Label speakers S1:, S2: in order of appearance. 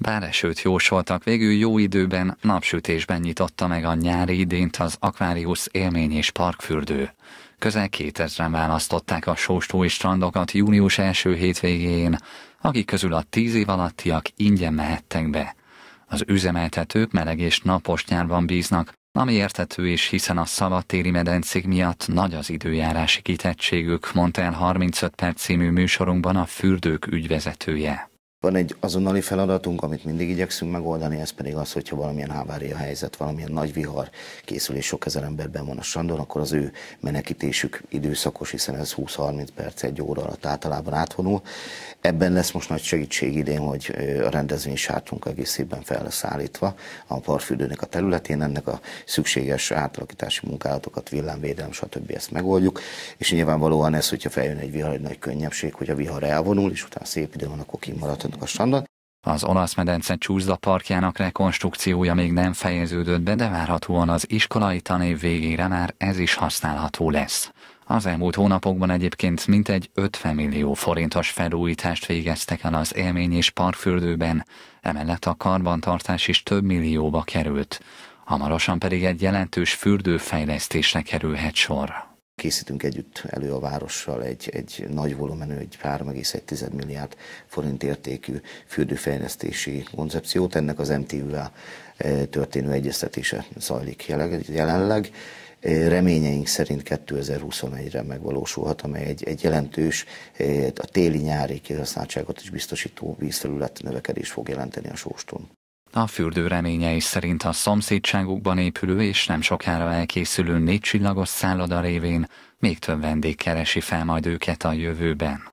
S1: Bár esőt jósoltak, végül jó időben, napsütésben nyitotta meg a nyári idént az Aquarius élmény és parkfürdő. Közel 2000-en választották a sóstói strandokat június első hétvégén, akik közül a tíz év alattiak ingyen mehettek be. Az üzemeltetők meleg és napos nyárban bíznak, ami értető is, hiszen a szabadtéri medencék miatt nagy az időjárási kitettségük, mondta el 35 perc című műsorunkban a fürdők ügyvezetője.
S2: Van egy azonnali feladatunk, amit mindig igyekszünk megoldani, ez pedig az, hogyha valamilyen hávária helyzet, valamilyen nagy vihar készül, és sok ezer emberben van a strandon, akkor az ő menekítésük időszakos, hiszen ez 20-30 perc, egy óra alatt általában átvonul. Ebben lesz most nagy segítség idén, hogy a rendezvény sártunk évben fel lesz állítva a parfüdőnek a területén, ennek a szükséges átalakítási munkálatokat, villámvédelem, stb. ezt megoldjuk, és nyilvánvalóan ez, hogyha feljön
S1: egy vihar, egy nagy könnyebbség, hogy a vihar elvonul, és utána szép idő van, akkor kimarad a strandot. Az olasz medence csúszda parkjának rekonstrukciója még nem fejeződött be, de várhatóan az iskolai tanév végére már ez is használható lesz. Az elmúlt hónapokban egyébként mintegy 50 millió forintos felújítást végeztek el az élmény és parkfürdőben, emellett a karbantartás is több millióba került. Hamarosan pedig egy jelentős fürdőfejlesztésre kerülhet sor. Készítünk együtt elő a várossal egy,
S2: egy nagy volumenű, egy 3,1 milliárd forint értékű fürdőfejlesztési koncepciót. Ennek az MTÜ-vel e, történő egyeztetése zajlik jelenleg. E, reményeink szerint 2021-re megvalósulhat, amely egy, egy jelentős, e, a téli-nyári kihasználtságot is biztosító vízfelület növekedés fog
S1: jelenteni a sóston. A fürdő reményei szerint a szomszédságukban épülő és nem sokára elkészülő csillagos szálloda révén még több vendég keresi fel majd őket a jövőben.